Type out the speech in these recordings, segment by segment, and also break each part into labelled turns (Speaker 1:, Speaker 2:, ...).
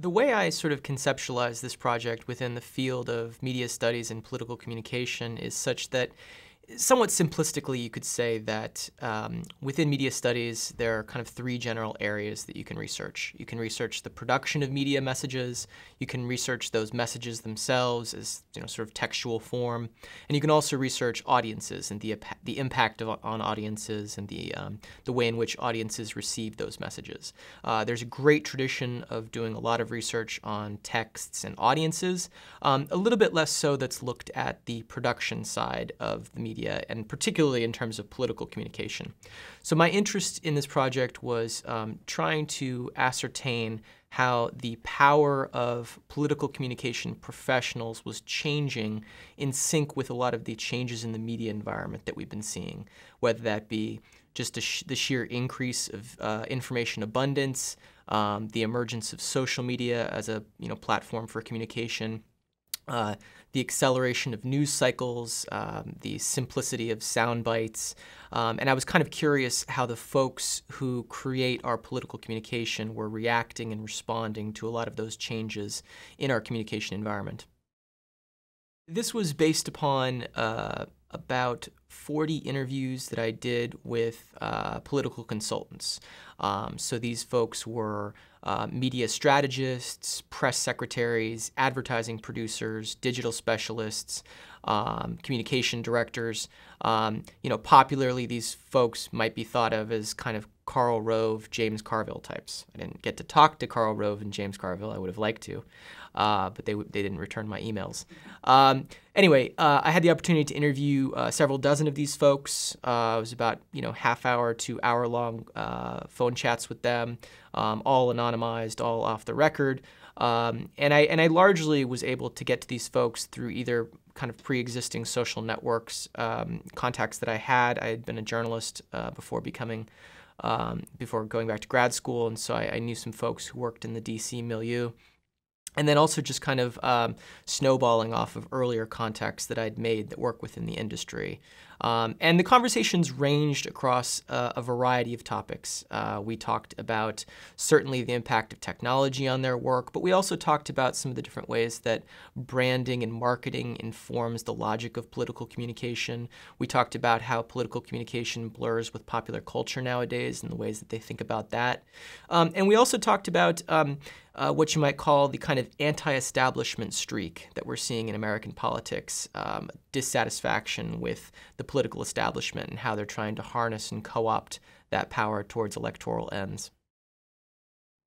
Speaker 1: The way I sort of conceptualize this project within the field of media studies and political communication is such that somewhat simplistically, you could say that um, within media studies, there are kind of three general areas that you can research. You can research the production of media messages, you can research those messages themselves as you know, sort of textual form, and you can also research audiences and the, the impact of, on audiences and the, um, the way in which audiences receive those messages. Uh, there's a great tradition of doing a lot of research on texts and audiences, um, a little bit less so that's looked at the production side of the media media, and particularly in terms of political communication. So my interest in this project was um, trying to ascertain how the power of political communication professionals was changing in sync with a lot of the changes in the media environment that we've been seeing, whether that be just the, sheer increase of uh, information abundance, um, the emergence of social media as a you know platform for communication, uh, the acceleration of news cycles, um, the simplicity of sound bites. Um, and I was kind of curious how the folks who create our political communication were reacting and responding to a lot of those changes in our communication environment. This was based upon uh, about 40 interviews that I did with uh, political consultants. Um, so these folks were uh, media strategists, press secretaries, advertising producers, digital specialists, um, communication directors. Um, you know, popularly these folks might be thought of as kind of Carl Rove, James Carville types. I didn't get to talk to Carl Rove and James Carville. I would have liked to, uh, but they, they didn't return my emails. Um, anyway, uh, I had the opportunity to interview uh, several dozen of these folks. Uh, it was about you know half hour to hour long uh, phone chats with them um, all anonymized, all off the record. Um, and I and I largely was able to get to these folks through either kind of pre-existing social networks um, contacts that I had. I had been a journalist uh, before becoming um, before going back to grad school, and so I, I, knew some folks who worked in the DC milieu and then also just kind of um, snowballing off of earlier contacts that I'd made that work within the industry. Um, and the conversations ranged across uh, a variety of topics. Uh, we talked about certainly the impact of technology on their work, but we also talked about some of the different ways that branding and marketing informs the logic of political communication. We talked about how political communication blurs with popular culture nowadays and the ways that they think about that. Um, and we also talked about um, uh, what you might call the kind of anti-establishment streak that we're seeing in American politics, um, dissatisfaction with the political establishment and how they're trying to harness and co-opt that power towards electoral ends.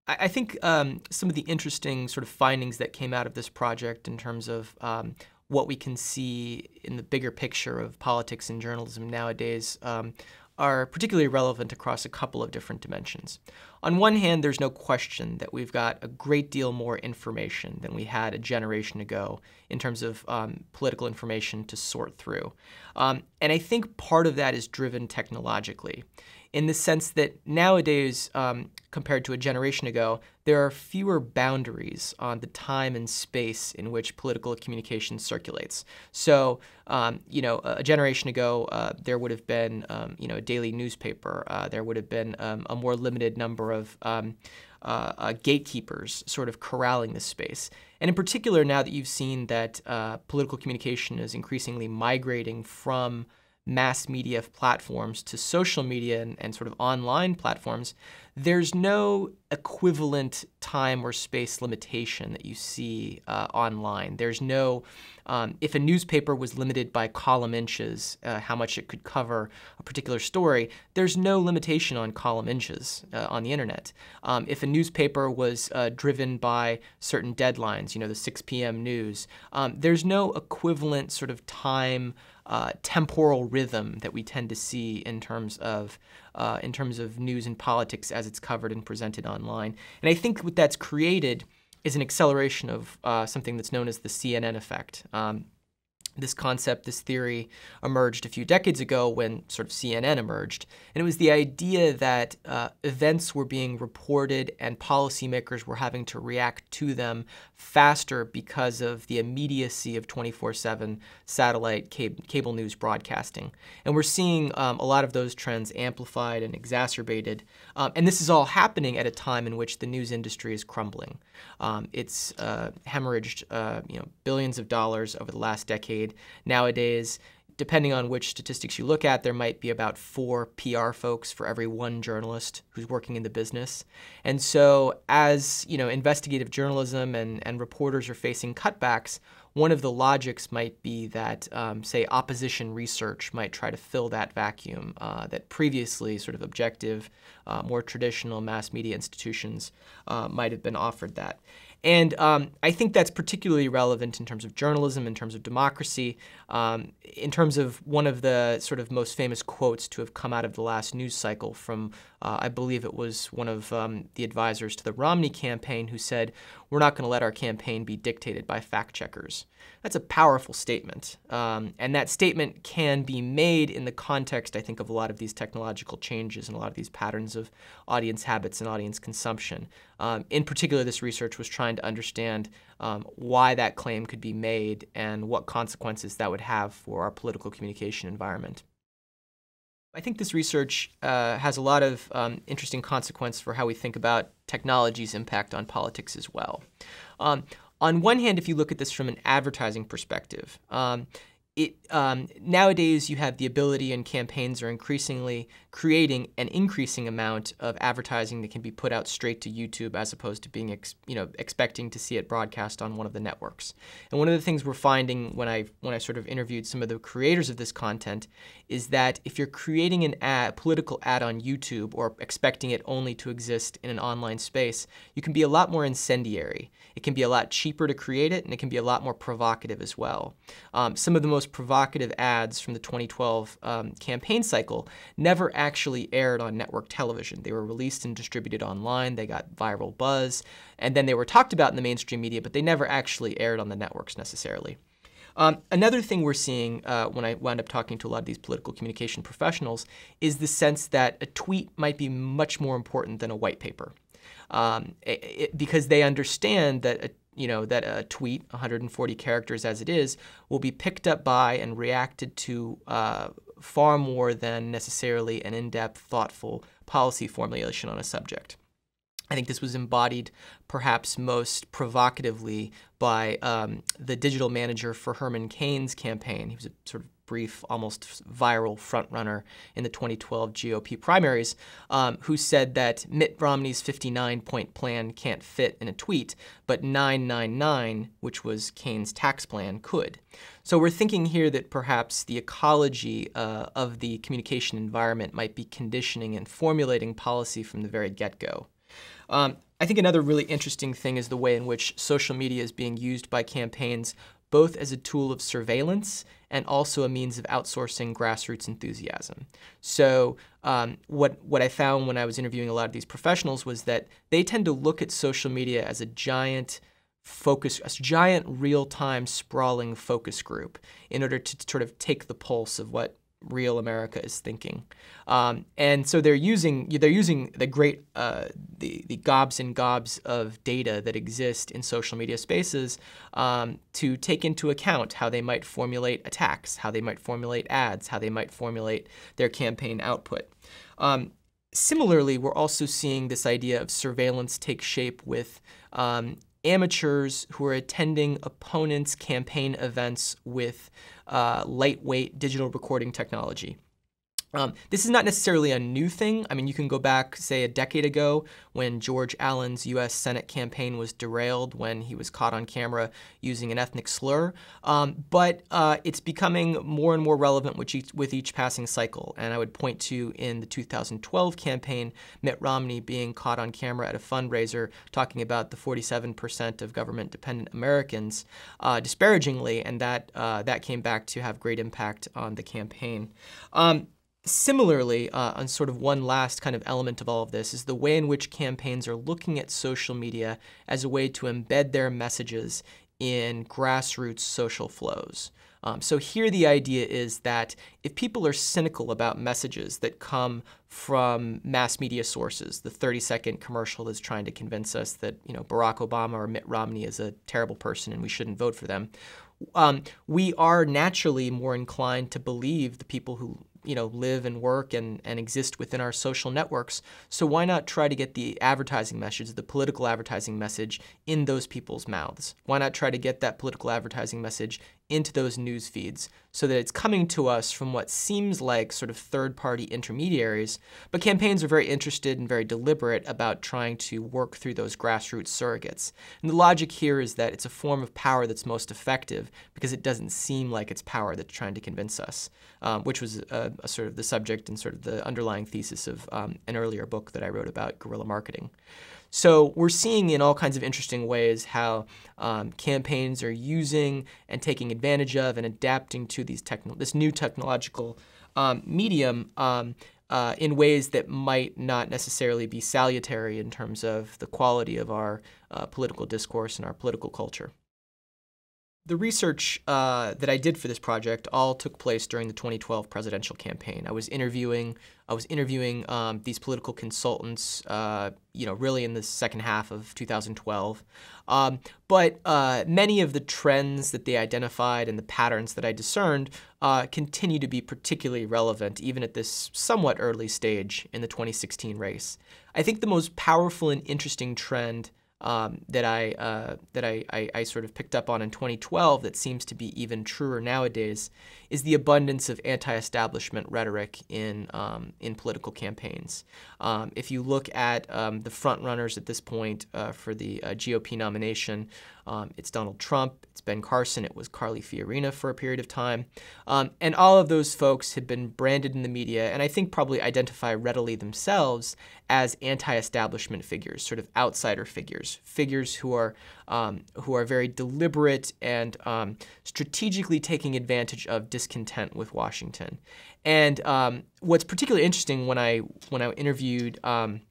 Speaker 1: I think um, some of the interesting sort of findings that came out of this project in terms of um, what we can see in the bigger picture of politics and journalism nowadays um, are particularly relevant across a couple of different dimensions. On one hand, there's no question that we've got a great deal more information than we had a generation ago in terms of um, political information to sort through. Um, and I think part of that is driven technologically in the sense that nowadays, um, compared to a generation ago, there are fewer boundaries on the time and space in which political communication circulates. So, um, you know, a generation ago, uh, there would have been, um, you know, a daily newspaper. Uh, there would have been um, a more limited number of um, uh, uh, gatekeepers sort of corralling this space. And in particular, now that you've seen that uh, political communication is increasingly migrating from mass media platforms to social media and, and sort of online platforms, there's no equivalent time or space limitation that you see uh, online. There's no, um, if a newspaper was limited by column inches, uh, how much it could cover a particular story, there's no limitation on column inches uh, on the internet. Um, if a newspaper was uh, driven by certain deadlines, you know, the 6 p.m. news, um, there's no equivalent sort of time. Uh, temporal rhythm that we tend to see in terms of uh, in terms of news and politics as it's covered and presented online. And I think what that's created is an acceleration of uh, something that's known as the CNN effect. Um, this concept, this theory emerged a few decades ago when sort of CNN emerged. And it was the idea that uh, events were being reported and policymakers were having to react to them faster because of the immediacy of 24 7 satellite cable news broadcasting. And we're seeing um, a lot of those trends amplified and exacerbated. Um, and this is all happening at a time in which the news industry is crumbling. Um, it's uh, hemorrhaged uh, you know, billions of dollars over the last decade Nowadays, depending on which statistics you look at, there might be about four PR folks for every one journalist who's working in the business. And so as, you know, investigative journalism and, and reporters are facing cutbacks, one of the logics might be that, um, say, opposition research might try to fill that vacuum uh, that previously sort of objective, uh, more traditional mass media institutions uh, might have been offered that. And um, I think that's particularly relevant in terms of journalism, in terms of democracy, um, in terms of one of the sort of most famous quotes to have come out of the last news cycle from, uh, I believe it was one of um, the advisors to the Romney campaign who said, We're not going to let our campaign be dictated by fact checkers. That's a powerful statement. Um, and that statement can be made in the context, I think, of a lot of these technological changes and a lot of these patterns of audience habits and audience consumption. Um, in particular, this research was trying trying to understand um, why that claim could be made and what consequences that would have for our political communication environment. I think this research uh, has a lot of um, interesting consequence for how we think about technology's impact on politics as well. Um, on one hand, if you look at this from an advertising perspective, um, it, um, nowadays you have the ability and campaigns are increasingly creating an increasing amount of advertising that can be put out straight to YouTube as opposed to being you know expecting to see it broadcast on one of the networks. And one of the things we're finding when I when I sort of interviewed some of the creators of this content is that if you're creating an ad, political ad on YouTube or expecting it only to exist in an online space, you can be a lot more incendiary. It can be a lot cheaper to create it and it can be a lot more provocative as well. Um, some of the most provocative ads from the 2012 um, campaign cycle never actually aired on network television. They were released and distributed online, they got viral buzz, and then they were talked about in the mainstream media, but they never actually aired on the networks necessarily. Um, another thing we're seeing uh, when I wound up talking to a lot of these political communication professionals is the sense that a tweet might be much more important than a white paper. Um, it, it, because they understand that a you know, that a tweet, 140 characters as it is, will be picked up by and reacted to uh, far more than necessarily an in-depth, thoughtful policy formulation on a subject. I think this was embodied perhaps most provocatively by um, the digital manager for Herman Cain's campaign. He was a sort of brief, almost viral frontrunner in the 2012 GOP primaries, um, who said that Mitt Romney's 59 point plan can't fit in a tweet, but 999, which was Kane's tax plan, could. So we're thinking here that perhaps the ecology uh, of the communication environment might be conditioning and formulating policy from the very get go. Um, I think another really interesting thing is the way in which social media is being used by campaigns both as a tool of surveillance and also a means of outsourcing grassroots enthusiasm. So um, what, what I found when I was interviewing a lot of these professionals was that they tend to look at social media as a giant focus, a giant real-time sprawling focus group in order to, to sort of take the pulse of what real America is thinking. Um, and so they're using they're using the great uh, the the gobs and gobs of data that exist in social media spaces um, to take into account how they might formulate attacks, how they might formulate ads, how they might formulate their campaign output. Um, similarly, we're also seeing this idea of surveillance take shape with um, amateurs who are attending opponents' campaign events with uh, lightweight digital recording technology. Um, this is not necessarily a new thing. I mean, you can go back, say, a decade ago when George Allen's U.S. Senate campaign was derailed when he was caught on camera using an ethnic slur. Um, but uh, it's becoming more and more relevant with each, with each passing cycle. And I would point to in the 2012 campaign, Mitt Romney being caught on camera at a fundraiser talking about the 47% of government dependent Americans uh, disparagingly, and that, uh, that came back to have great impact on the campaign. Um, Similarly, uh, on sort of one last kind of element of all of this is the way in which campaigns are looking at social media as a way to embed their messages in grassroots social flows. Um, so here the idea is that if people are cynical about messages that come from mass media sources, the 30-second commercial that's trying to convince us that you know Barack Obama or Mitt Romney is a terrible person and we shouldn't vote for them, um, we are naturally more inclined to believe the people who you know, live and work and, and exist within our social networks. So why not try to get the advertising message, the political advertising message in those people's mouths? Why not try to get that political advertising message into those news feeds so that it's coming to us from what seems like sort of third party intermediaries. But campaigns are very interested and very deliberate about trying to work through those grassroots surrogates. And the logic here is that it's a form of power that's most effective because it doesn't seem like it's power that's trying to convince us, um, which was a, uh, a sort of the subject and sort of the underlying thesis of um, an earlier book that I wrote about guerrilla marketing. So we're seeing in all kinds of interesting ways how um, campaigns are using and taking advantage of and adapting to these techno this new technological um, medium um, uh, in ways that might not necessarily be salutary in terms of the quality of our uh, political discourse and our political culture. The research uh, that I did for this project all took place during the 2012 presidential campaign. I was interviewing, I was interviewing um, these political consultants, uh, you know, really in the second half of 2012. Um, but uh, many of the trends that they identified and the patterns that I discerned uh, continue to be particularly relevant, even at this somewhat early stage in the 2016 race. I think the most powerful and interesting trend um, that I uh, that I, I, I, sort of picked up on in 2012 that seems to be even truer nowadays is the abundance of anti-establishment rhetoric in um, in political campaigns. Um, if you look at um, the front runners at this point uh, for the uh, GOP nomination. Um, it's Donald Trump, it's Ben Carson, it was Carly Fiorina for a period of time. Um, and all of those folks have been branded in the media and I think probably identify readily themselves as anti-establishment figures, sort of outsider figures, figures who are, um, who are very deliberate and um, strategically taking advantage of discontent with Washington. And um, what's particularly interesting when I, when I interviewed um,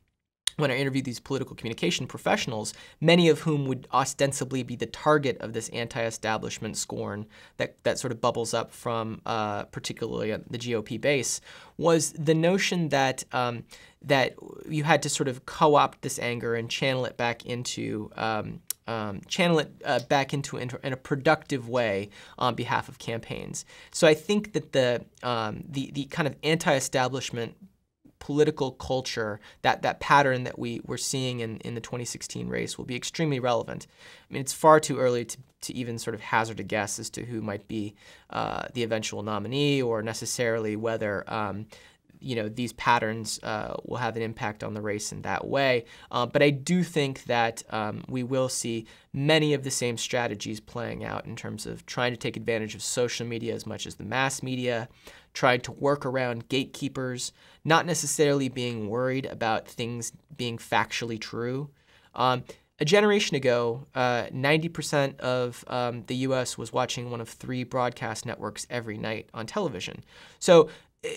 Speaker 1: when I interviewed these political communication professionals, many of whom would ostensibly be the target of this anti-establishment scorn that, that sort of bubbles up from uh, particularly the GOP base, was the notion that um, that you had to sort of co-opt this anger and channel it back into um, um, channel it uh, back into in a productive way on behalf of campaigns. So I think that the um, the, the kind of anti-establishment political culture, that, that pattern that we were seeing in, in the 2016 race will be extremely relevant. I mean, it's far too early to, to even sort of hazard a guess as to who might be uh, the eventual nominee or necessarily whether um, you know, these patterns uh, will have an impact on the race in that way. Uh, but I do think that um, we will see many of the same strategies playing out in terms of trying to take advantage of social media as much as the mass media, trying to work around gatekeepers, not necessarily being worried about things being factually true. Um, a generation ago, 90% uh, of um, the US was watching one of three broadcast networks every night on television. So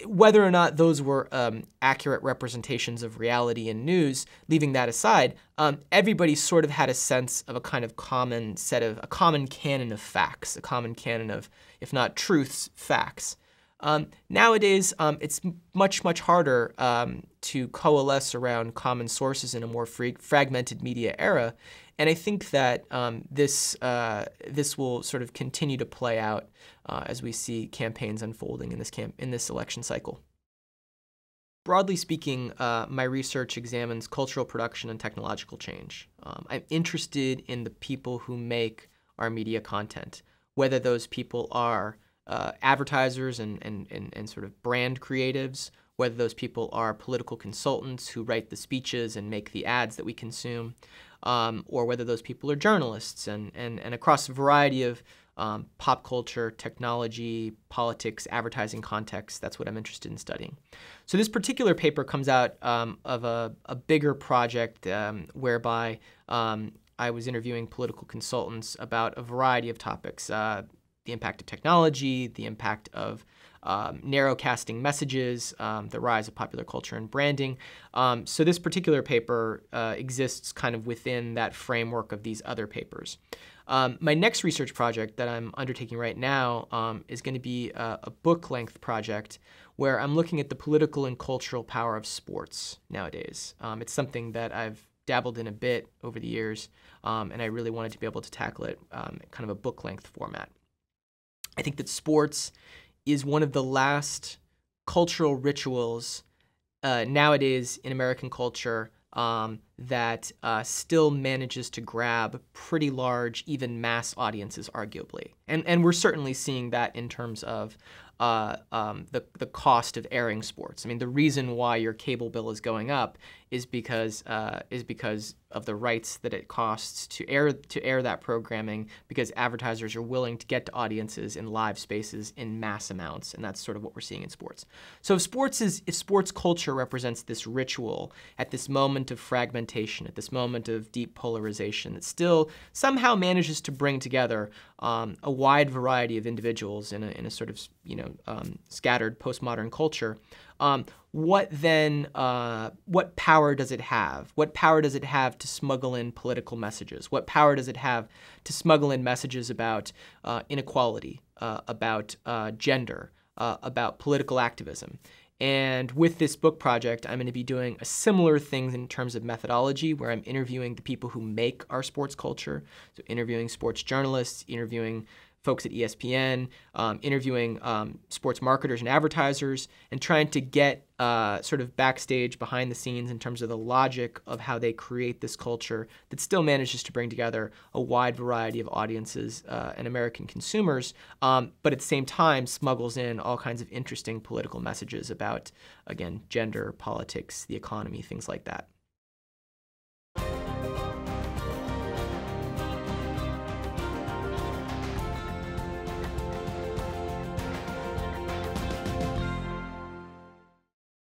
Speaker 1: whether or not those were um, accurate representations of reality and news, leaving that aside, um, everybody sort of had a sense of a kind of common set of, a common canon of facts, a common canon of, if not truths, facts. Um, nowadays, um, it's much, much harder um, to coalesce around common sources in a more fragmented media era. And I think that um, this, uh, this will sort of continue to play out uh, as we see campaigns unfolding in this, camp- in this election cycle. Broadly speaking, uh, my research examines cultural production and technological change. Um, I'm interested in the people who make our media content, whether those people are uh, advertisers and, and, and, and sort of brand creatives, whether those people are political consultants who write the speeches and make the ads that we consume, um, or whether those people are journalists and, and, and across a variety of um, pop culture, technology, politics, advertising contexts. That's what I'm interested in studying. So this particular paper comes out um, of a, a, bigger project um, whereby um, I was interviewing political consultants about a variety of topics. Uh, the impact of technology, the impact of um, narrow casting messages, um, the rise of popular culture and branding. Um, so this particular paper uh, exists kind of within that framework of these other papers. Um, my next research project that I'm undertaking right now um, is going to be a, a book-length project where I'm looking at the political and cultural power of sports nowadays. Um, it's something that I've dabbled in a bit over the years, and I really wanted to be able to tackle it in kind of a book-length format. I think that sports is one of the last cultural rituals uh, nowadays in American culture um, that uh, still manages to grab pretty large, even mass audiences, arguably. And, and we're certainly seeing that in terms of uh, um, the, the cost of airing sports. I mean, the reason why your cable bill is going up is because, uh, is because of the rights that it costs to air, to air that programming, because advertisers are willing to get to audiences in live spaces in mass amounts, and that's sort of what we're seeing in sports. So if sports, is, if sports culture represents this ritual at this moment of fragmentation, fragmentation, at this moment of deep polarization that still somehow manages to bring together um, a wide variety of individuals in a, in a sort of you know um, scattered postmodern culture. Um, what then, uh, what power does it have? What power does it have to smuggle in political messages? What power does it have to smuggle in messages about uh, inequality, uh, about uh, gender, uh, about political activism? And with this book project, I'm going to be doing a similar thing in terms of methodology, where I'm interviewing the people who make our sports culture. So interviewing sports journalists, interviewing folks at ESPN, um, interviewing um, sports marketers and advertisers, and trying to get uh, sort of backstage, behind the scenes in terms of the logic of how they create this culture that still manages to bring together a wide variety of audiences uh, and American consumers, um, but at the same time smuggles in all kinds of interesting political messages about, again, gender, politics, the economy, things like that.